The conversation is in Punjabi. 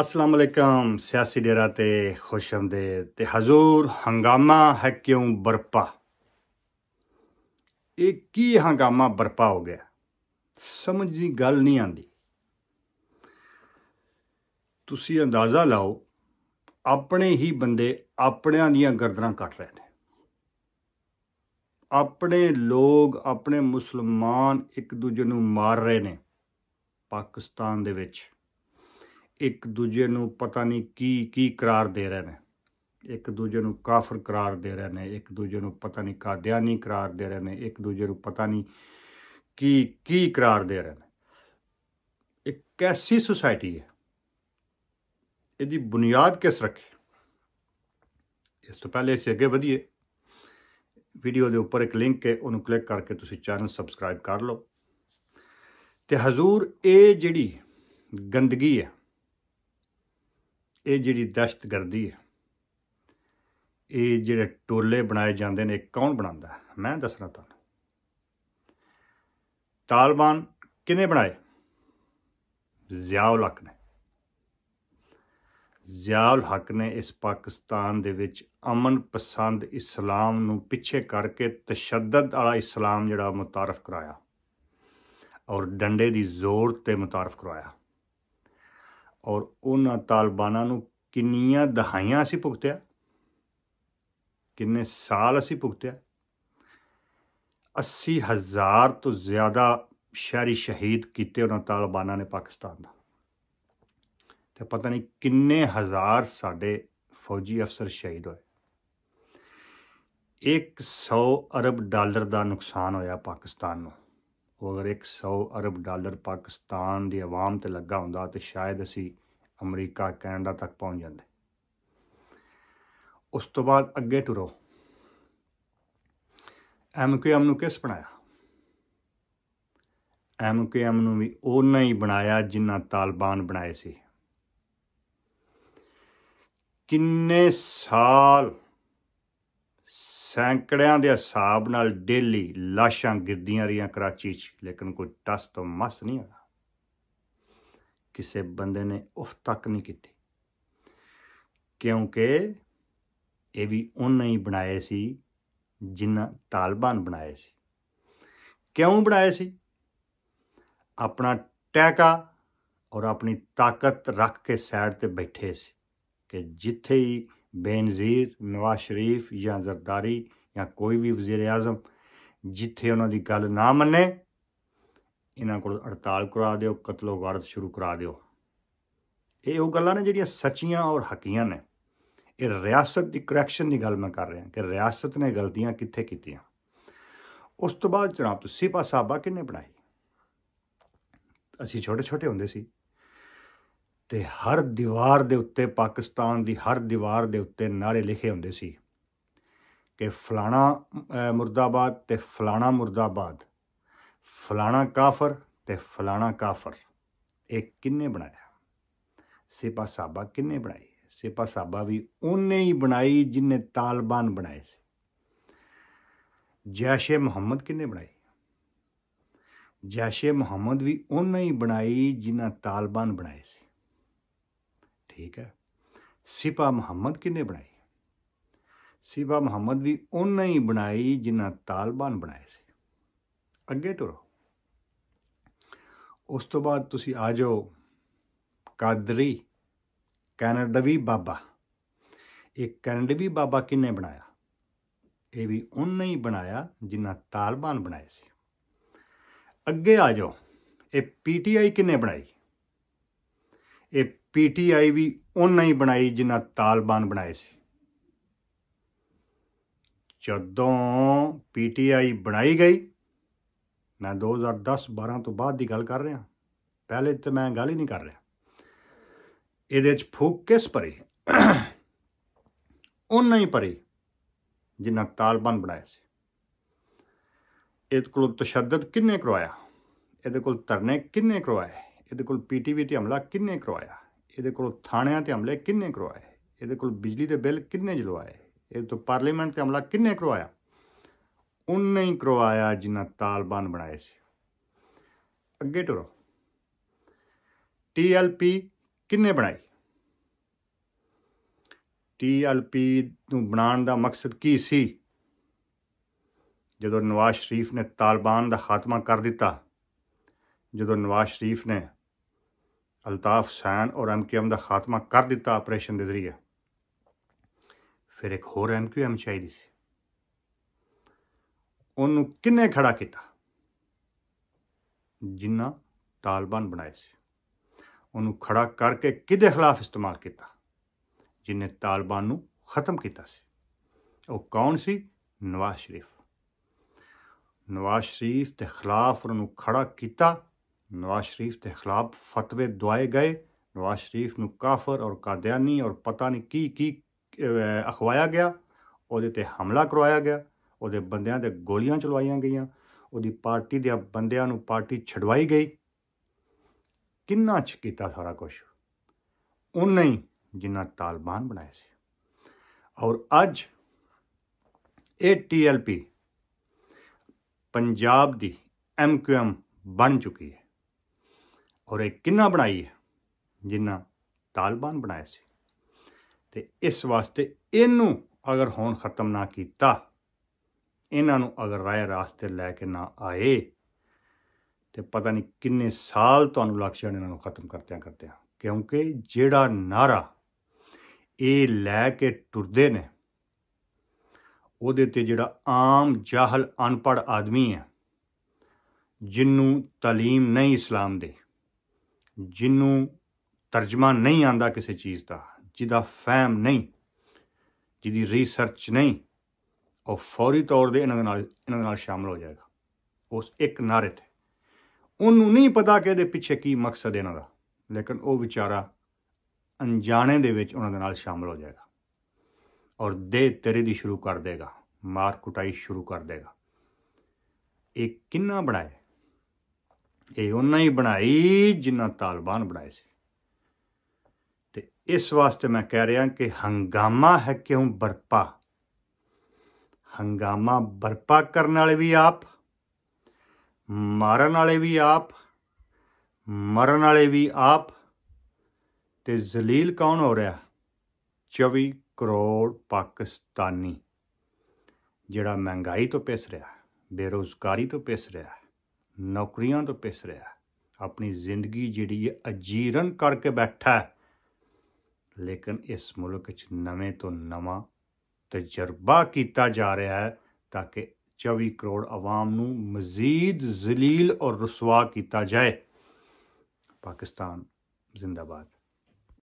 ਅਸਲਾਮ ਅਲੈਕਮ ਸਿਆਸੀ ਡੇਰਾ ਤੇ ਖੁਸ਼ ਆਮਦੇ ਤੇ ਹਜ਼ੂਰ ਹੰਗਾਮਾ ਹੈ ਕਿਉਂ ਬਰਪਾ ਇਹ ਕੀ ਹੰਗਾਮਾ ਬਰਪਾ ਹੋ ਗਿਆ ਸਮਝ ਦੀ ਗੱਲ ਨਹੀਂ ਆਂਦੀ ਤੁਸੀਂ ਅੰਦਾਜ਼ਾ ਲਾਓ ਆਪਣੇ ਹੀ ਬੰਦੇ ਆਪਣਿਆਂ ਦੀਆਂ ਗਰਦਨਾਂ ਕੱਟ ਰਹੇ ਨੇ ਆਪਣੇ ਲੋਕ ਆਪਣੇ ਮੁਸਲਮਾਨ ਇੱਕ ਦੂਜੇ ਨੂੰ ਮਾਰ ਰਹੇ ਨੇ ਪਾਕਿਸਤਾਨ ਦੇ ਵਿੱਚ ਇੱਕ ਦੂਜੇ ਨੂੰ ਪਤਾ ਨਹੀਂ ਕੀ ਕੀ ਕਰਾਰ ਦੇ ਰਹੇ ਨੇ ਇੱਕ ਦੂਜੇ ਨੂੰ ਕਾਫਰ ਕਰਾਰ ਦੇ ਰਹੇ ਨੇ ਇੱਕ ਦੂਜੇ ਨੂੰ ਪਤਾ ਨਹੀਂ ਕਾਦਿਆਨੀ ਕਰਾਰ ਦੇ ਰਹੇ ਨੇ ਇੱਕ ਦੂਜੇ ਨੂੰ ਪਤਾ ਨਹੀਂ ਕੀ ਕੀ ਕਰਾਰ ਦੇ ਰਹੇ ਨੇ ਇੱਕ ਕੈਸੀ ਸੁਸਾਇਟੀ ਹੈ ਇਹਦੀ ਬੁਨਿਆਦ ਕਿਸ ਰੱਖੀ ਇਸ ਤੋਂ ਪਹਿਲੇ ਅਸੀਂ ਅੱਗੇ ਵਧੀਏ ਵੀਡੀਓ ਦੇ ਉੱਪਰ ਇੱਕ ਲਿੰਕ ਹੈ ਉਹਨੂੰ ਕਲਿੱਕ ਕਰਕੇ ਤੁਸੀਂ ਚੈਨਲ ਸਬਸਕ੍ਰਾਈਬ ਕਰ ਲਓ ਤੇ ਹਜ਼ੂਰ ਇਹ ਜਿਹੜੀ ਗੰਦਗੀ ਹੈ ਇਹ ਜਿਹੜੀ ਦਸ਼ਤਗਰਦੀ ਹੈ ਇਹ ਜਿਹੜੇ ਟੋਲੇ ਬਣਾਏ ਜਾਂਦੇ ਨੇ ਕੌਣ ਬਣਾਉਂਦਾ ਮੈਂ ਦੱਸਣਾ ਤੁਹਾਨੂੰ ਤਾਲਬਾਨ ਕਿਨੇ ਬਣਾਏ ਜ਼ਿਆਉਲ ਹਕ ਨੇ ਜ਼ਿਆਉਲ ਹਕ ਨੇ ਇਸ ਪਾਕਿਸਤਾਨ ਦੇ ਵਿੱਚ ਅਮਨ ਪਸੰਦ ਇਸਲਾਮ ਨੂੰ ਪਿੱਛੇ ਕਰਕੇ ਤਸ਼ੱਦਦ ਵਾਲਾ ਇਸਲਾਮ ਜਿਹੜਾ ਮੁਤਾਰਫ ਕਰਾਇਆ ਔਰ ਡੰਡੇ ਦੀ ਜ਼ੋਰ ਤੇ ਮੁਤਾਰਫ ਕਰਾਇਆ ਔਰ ਉਹਨਾਂ ਤਾਲਬਾਨਾਂ ਨੂੰ ਕਿੰਨੀਆਂ ਦਹਾਈਆਂ ਅਸੀਂ ਭੁਗਤਿਆ ਕਿੰਨੇ ਸਾਲ ਅਸੀਂ ਭੁਗਤਿਆ 80000 ਤੋਂ ਜ਼ਿਆਦਾ ਸ਼ਹਿਰੀ ਸ਼ਹੀਦ ਕੀਤੇ ਉਹਨਾਂ ਤਾਲਬਾਨਾਂ ਨੇ ਪਾਕਿਸਤਾਨ ਦਾ ਤੇ ਪਤਾ ਨਹੀਂ ਕਿੰਨੇ ਹਜ਼ਾਰ ਸਾਡੇ ਫੌਜੀ ਅਫਸਰ ਸ਼ਹੀਦ ਹੋਏ 100 ਅਰਬ ਡਾਲਰ ਦਾ ਨੁਕਸਾਨ ਹੋਇਆ ਪਾਕਿਸਤਾਨ ਨੂੰ ਅਗਰ 100 ਅਰਬ ਡਾਲਰ ਪਾਕਿਸਤਾਨ ਦੀ ਆਵਾਮ ਤੇ ਲੱਗਾ ਹੁੰਦਾ ਤੇ ਸ਼ਾਇਦ ਅਸੀਂ ਅਮਰੀਕਾ ਕੈਨੇਡਾ ਤੱਕ ਪਹੁੰਚ ਜਾਂਦੇ ਉਸ ਤੋਂ ਬਾਅਦ ਅੱਗੇ ਟੁਰੋ ਐਮਕੇਐਮ ਨੂੰ ਕਿਸ ਬਣਾਇਆ ਐਮਕੇਐਮ ਨੂੰ ਵੀ ਉਹਨਾਂ ਹੀ ਬਣਾਇਆ ਜਿਨ੍ਹਾਂ ਤਾਲਿਬਾਨ ਬਣਾਏ ਸੀ ਕਿੰਨੇ ਸਾਲ ਸੈਂਕੜਿਆਂ ਦੇ ਹਿਸਾਬ ਨਾਲ ਡੇਲੀ ਲਾਸ਼ਾਂ ਗਿਰਦੀਆਂ ਰਹੀਆਂ ਕਰਾਚੀ 'ਚ ਲੇਕਿਨ ਕੋਈ ਟਸ ਤੋਂ ਮਸ ਨਹੀਂ ਹੋਇਆ ਕਿਸੇ ਬੰਦੇ ਨੇ ਉਫ ਤੱਕ ਨਹੀਂ ਕੀਤੀ ਕਿਉਂਕਿ ਇਹ ਵੀ ਉਹਨਾਂ ਹੀ ਬਣਾਏ ਸੀ ਜਿਨ੍ਹਾਂ ਤਾਲਿਬਾਨ ਬਣਾਏ ਸੀ ਕਿਉਂ ਬਣਾਏ ਸੀ ਆਪਣਾ ਟੈਕਾ ਔਰ ਆਪਣੀ ਤਾਕਤ ਰੱਖ ਕੇ ਸਾਈਡ ਤੇ ਬੈਠੇ ਸੀ ਕਿ ਜਿੱਥੇ ਹੀ ਬੇਨਜ਼ੀਰ ਨਵਾਜ਼ ਸ਼ਰੀਫ ਜਾਂ ਜ਼ਰਦਾਰੀ ਜਾਂ ਕੋਈ ਵੀ ਵਜ਼ੀਰ ਆਜ਼ਮ ਜਿੱਥੇ ਉਹਨਾਂ ਦੀ ਗੱਲ ਨਾ ਮੰਨੇ ਇਹਨਾਂ ਕੋਲ ਹੜਤਾਲ ਕਰਾ ਦਿਓ ਕਤਲੋ ਵਾਰਦ ਸ਼ੁਰੂ ਕਰਾ ਦਿਓ ਇਹ ਉਹ ਗੱਲਾਂ ਨੇ ਜਿਹੜੀਆਂ ਸੱਚੀਆਂ ਔਰ ਹਕੀਆਂ ਨੇ ਇਹ ਰਿਆਸਤ ਦੀ ਕਰੈਕਸ਼ਨ ਦੀ ਗੱਲ ਮੈਂ ਕਰ ਰਿਹਾ ਕਿ ਰਿਆਸਤ ਨੇ ਗਲਤੀਆਂ ਕਿੱਥੇ ਕੀਤੀਆਂ ਉਸ ਤੋਂ ਬਾਅਦ ਜਨਾਬ ਤੁਸੀਂ ਪਾਸਾਬਾ ਕਿੰਨੇ ਬਣਾਈ ਅਸੀਂ ਛੋਟੇ ਛੋਟੇ ਹੁੰਦੇ ਸੀ ਤੇ ਹਰ ਦੀਵਾਰ ਦੇ ਉੱਤੇ ਪਾਕਿਸਤਾਨ ਦੀ ਹਰ ਦੀਵਾਰ ਦੇ ਉੱਤੇ ਨਾਰੇ ਲਿਖੇ ਹੁੰਦੇ ਸੀ ਕਿ ਫਲਾਣਾ ਮੁਰਦਾਬਾਦ ਤੇ ਫਲਾਣਾ ਮੁਰਦਾਬਾਦ ਫਲਾਣਾ ਕਾਫਰ ਤੇ ਫਲਾਣਾ ਕਾਫਰ ਇਹ ਕਿੰਨੇ ਬਣਾਇਆ ਸਿਪਾ ਸਾਬਾ ਕਿੰਨੇ ਬਣਾਈ ਸਿਪਾ ਸਾਬਾ ਵੀ ਉਹਨੇ ਹੀ ਬਣਾਈ ਜਿਨੇ ਤਾਲਬਾਨ ਬਣਾਏ ਸੀ ਜੈਸ਼ੇ ਮੁਹੰਮਦ ਕਿੰਨੇ ਬਣਾਈ ਜੈਸ਼ੇ ਮੁਹੰਮਦ ਵੀ ਉਹਨੇ ਹੀ ਬਣਾਈ ਜਿਨਾਂ ਤਾਲਬਾਨ ਬਣਾਏ ਸੀ ਠੀਕ ਹੈ ਸਿਪਾ ਮੁਹੰਮਦ ਕਿਨੇ ਬਣਾਈ ਸਿਪਾ ਮੁਹੰਮਦ ਵੀ ਉਹਨਾਂ ਹੀ ਬਣਾਈ ਜਿਨ੍ਹਾਂ ਤਾਲਬਾਨ ਬਣਾਏ ਸੀ ਅੱਗੇ ਟੁਰੋ ਉਸ ਤੋਂ ਬਾਅਦ ਤੁਸੀਂ ਆ ਜਾਓ ਕਾਦਰੀ ਕੈਨੇਡਵੀ ਬਾਬਾ ਇਹ ਕੈਨੇਡਵੀ ਬਾਬਾ ਕਿਨੇ ਬਣਾਇਆ ਇਹ ਵੀ ਉਹਨਾਂ ਹੀ ਬਣਾਇਆ ਜਿਨ੍ਹਾਂ ਤਾਲਬਾਨ ਬਣਾਏ ਸੀ ਅੱਗੇ ਆ ਜਾਓ ਇਹ ਪੀਟੀਆਈ ਕਿਨੇ ਬਣਾਈ ਇਹ ਪੀਟੀਆਈ ਵੀ ਉਹਨਾਂ ਹੀ ਬਣਾਈ ਜਿਨ੍ਹਾਂ ਤਾਲਬਾਨ ਬਣਾਏ ਸੀ ਜਦੋਂ ਪੀਟੀਆਈ ਬਣਾਈ ਗਈ ਮੈਂ 2010-12 ਤੋਂ ਬਾਅਦ ਦੀ ਗੱਲ ਕਰ ਰਿਹਾ ਪਹਿਲੇ ਤੇ ਮੈਂ ਗੱਲ ਹੀ ਨਹੀਂ ਕਰ ਰਿਹਾ ਇਹਦੇ ਚ ਫੂਕ ਕਿਸ ਪਰੇ ਉਹਨਾਂ ਹੀ ਪਰੇ ਜਿਨ੍ਹਾਂ ਤਾਲਬਾਨ ਬਣਾਏ ਸੀ ਇਹਦੇ ਕੋਲ ਤਸ਼ੱਦਦ ਕਿੰਨੇ ਕਰਵਾਇਆ ਇਹਦੇ ਕੋਲ ਧਰਨੇ ਕਿੰਨੇ ਕਰਵਾਏ ਇਹਦੇ ਕੋਲ ਪੀਟੀਵੀ ਤੇ ਹਮਲਾ ਕਿੰਨੇ ਕਰਵਾਇਆ ਇਹਦੇ ਕੋਲ ਥਾਣਿਆਂ ਤੇ ਹਮਲੇ ਕਿੰਨੇ ਕਰਵਾਏ ਇਹਦੇ ਕੋਲ ਬਿਜਲੀ ਦੇ ਬਿੱਲ ਕਿੰਨੇ ਜਲਵਾਏ ਇਹਦੇ ਤੋਂ ਪਾਰਲੀਮੈਂਟ ਤੇ ਹਮਲਾ ਕਿੰਨੇ ਕਰਵਾਇਆ ਉਹਨੇ ਹੀ ਕਰਵਾਇਆ ਜਿਨ੍ਹਾਂ ਤਾਲਬਾਨ ਬਣਾਏ ਸੀ ਅੱਗੇ ਟੁਰੋ ਟੀਐਲਪੀ ਕਿੰਨੇ ਬਣਾਈ ਟੀਐਲਪੀ ਨੂੰ ਬਣਾਉਣ ਦਾ ਮਕਸਦ ਕੀ ਸੀ ਜਦੋਂ ਨਵਾਜ਼ ਸ਼ਰੀਫ ਨੇ ਤਾਲਬਾਨ ਦਾ ਖਾਤਮਾ ਕਰ ਦਿੱਤਾ ਜਦੋਂ ਨਵਾਜ਼ ਸ਼ਰੀਫ ਨੇ ਅਲਤਾਫ ਸੈਨ ਔਰ ਐਮਕਿਊਐਮ ਦਾ ਖਾਤਮਾ ਕਰ ਦਿੱਤਾ ਆਪਰੇਸ਼ਨ ਦੇ ਜ਼ਰੀਏ ਫਿਰ ਇੱਕ ਹੋਰ ਐਮਕਿਊਐਮ ਚਾਹੀਦੀ ਸੀ ਉਹਨੂੰ ਕਿੰਨੇ ਖੜਾ ਕੀਤਾ ਜਿੰਨਾ ਤਾਲਬਾਨ ਬਣਾਏ ਸੀ ਉਹਨੂੰ ਖੜਾ ਕਰਕੇ ਕਿਹਦੇ ਖਿਲਾਫ ਇਸਤੇਮਾਲ ਕੀਤਾ ਜਿਨੇ ਤਾਲਬਾਨ ਨੂੰ ਖਤਮ ਕੀਤਾ ਸੀ ਉਹ ਕੌਣ ਸੀ ਨਵਾਜ਼ ਸ਼ਰੀਫ ਨਵਾਜ਼ ਸ਼ਰੀਫ ਦੇ ਖਿਲਾਫ ਉਹਨੂੰ ਖੜਾ ਕੀਤਾ ਨਵਾਜ਼ ਸ਼ਰੀਫ ਦੇ ਖਿਲਾਫ ਫਤਵੇ ਦਵਾਏ ਗਏ ਨਵਾਜ਼ ਸ਼ਰੀਫ ਨੂੰ ਕਾਫਰ ਔਰ ਕਾਦੀਆਨੀ ਔਰ ਪਤਾ ਨਹੀਂ ਕੀ ਕੀ ਅਖਵਾਇਆ ਗਿਆ ਉਹਦੇ ਤੇ ਹਮਲਾ ਕਰਵਾਇਆ ਗਿਆ ਉਹਦੇ ਬੰਦਿਆਂ ਤੇ ਗੋਲੀਆਂ ਚਲਵਾਈਆਂ ਗਈਆਂ ਉਹਦੀ ਪਾਰਟੀ ਦੇ ਬੰਦਿਆਂ ਨੂੰ ਪਾਰਟੀ ਛਡਵਾਈ ਗਈ ਕਿੰਨਾ ਚ ਕੀਤਾ ਸਾਰਾ ਕੁਝ ਉਹਨਾਂ ਹੀ ਜਿਨ੍ਹਾਂ ਤਾਲਬਾਨ ਬਣਾਏ ਸੀ ਔਰ ਅੱਜ ਇਹ ਟੀਐਲਪੀ ਪੰਜਾਬ ਦੀ ਐਮਕਿਊਐਮ ਬਣ ਚੁੱਕੀ ਹੈ ਔਰ ਇਹ ਕਿੰਨਾ ਬਣਾਈ ਹੈ ਜਿੰਨਾ ਤਾਲਬਾਨ ਬਣਾਇਆ ਸੀ ਤੇ ਇਸ ਵਾਸਤੇ ਇਹਨੂੰ ਅਗਰ ਹੁਣ ਖਤਮ ਨਾ ਕੀਤਾ ਇਹਨਾਂ ਨੂੰ ਅਗਰ ਰਾਏ ਰਾਸਤੇ ਲੈ ਕੇ ਨਾ ਆਏ ਤੇ ਪਤਾ ਨਹੀਂ ਕਿੰਨੇ ਸਾਲ ਤੁਹਾਨੂੰ ਲੱਗ ਜਾਣ ਇਹਨਾਂ ਨੂੰ ਖਤਮ ਕਰਦਿਆਂ ਕਰਦਿਆਂ ਕਿਉਂਕਿ ਜਿਹੜਾ ਨਾਰਾ ਇਹ ਲੈ ਕੇ ਟੁਰਦੇ ਨੇ ਉਹਦੇ ਤੇ ਜਿਹੜਾ ਆਮ ਜਾਹਲ ਅਨਪੜ ਆਦਮੀ ਹੈ ਜਿੰਨੂੰ تعلیم ਨਹੀਂ ਇਸਲਾਮ ਦੇ ਜਿਹਨੂੰ ਤਰਜਮਾ ਨਹੀਂ ਆਂਦਾ ਕਿਸੇ ਚੀਜ਼ ਦਾ ਜਿਹਦਾ ਫਹਿਮ ਨਹੀਂ ਜਿਹਦੀ ਰਿਸਰਚ ਨਹੀਂ ਉਹ ਫੌਰੀ ਤੌਰ ਤੇ ਇਹਨਾਂ ਦੇ ਨਾਲ ਇਹਨਾਂ ਦੇ ਨਾਲ ਸ਼ਾਮਲ ਹੋ ਜਾਏਗਾ ਉਸ ਇੱਕ ਨਾਰੇ ਤੇ ਉਹਨੂੰ ਨਹੀਂ ਪਤਾ ਕਿ ਇਹਦੇ ਪਿੱਛੇ ਕੀ ਮਕਸਦ ਇਹਨਾਂ ਦਾ ਲੇਕਿਨ ਉਹ ਵਿਚਾਰਾ ਅਣਜਾਣੇ ਦੇ ਵਿੱਚ ਉਹਨਾਂ ਦੇ ਨਾਲ ਸ਼ਾਮਲ ਹੋ ਜਾਏਗਾ ਔਰ ਦੇ ਤੇਰੇ ਦੀ ਸ਼ੁਰੂ ਕਰ ਦੇਗਾ ਮਾਰ ਕੁਟਾਈ ਸ਼ੁਰੂ ਕਰ ਦੇਗਾ ਇਹ ਕਿੰਨਾ ਹੈ ਇਹ ਉਹਨਾਂ ਹੀ ਬਣਾਈ ਜਿਨ੍ਹਾਂ ਤਾਲਿਬਾਨ ਬਣਾਏ ਸੀ ਤੇ ਇਸ ਵਾਸਤੇ ਮੈਂ ਕਹਿ ਰਿਹਾ ਕਿ ਹੰਗਾਮਾ ਹੈ ਕਿਉਂ ਬਰਪਾ ਹੰਗਾਮਾ ਬਰਪਾ ਕਰਨ ਵਾਲੇ ਵੀ ਆਪ ਮਾਰਨ ਵਾਲੇ ਵੀ ਆਪ ਮਰਨ ਵਾਲੇ ਵੀ ਆਪ ਤੇ ਜ਼ਲੀਲ ਕੌਣ ਹੋ ਰਿਹਾ 24 ਕਰੋੜ ਪਾਕਿਸਤਾਨੀ ਜਿਹੜਾ ਮਹਿੰਗਾਈ ਤੋਂ ਪਿਸ ਰਿਹਾ ਬੇਰੋਜ਼ਗਾਰੀ ਤੋਂ ਪਿਸ ਰਿਹਾ नौकरियों तो पिस रहा अपनी जिंदगी जी अजीरन करके बैठा लेकिन इस मुल्क नवे तो नव तजर्बा किया जा रहा है ताकि चौबी करोड़ आवाम मजीद जलील और रसवा किया जाए पाकिस्तान जिंदाबाद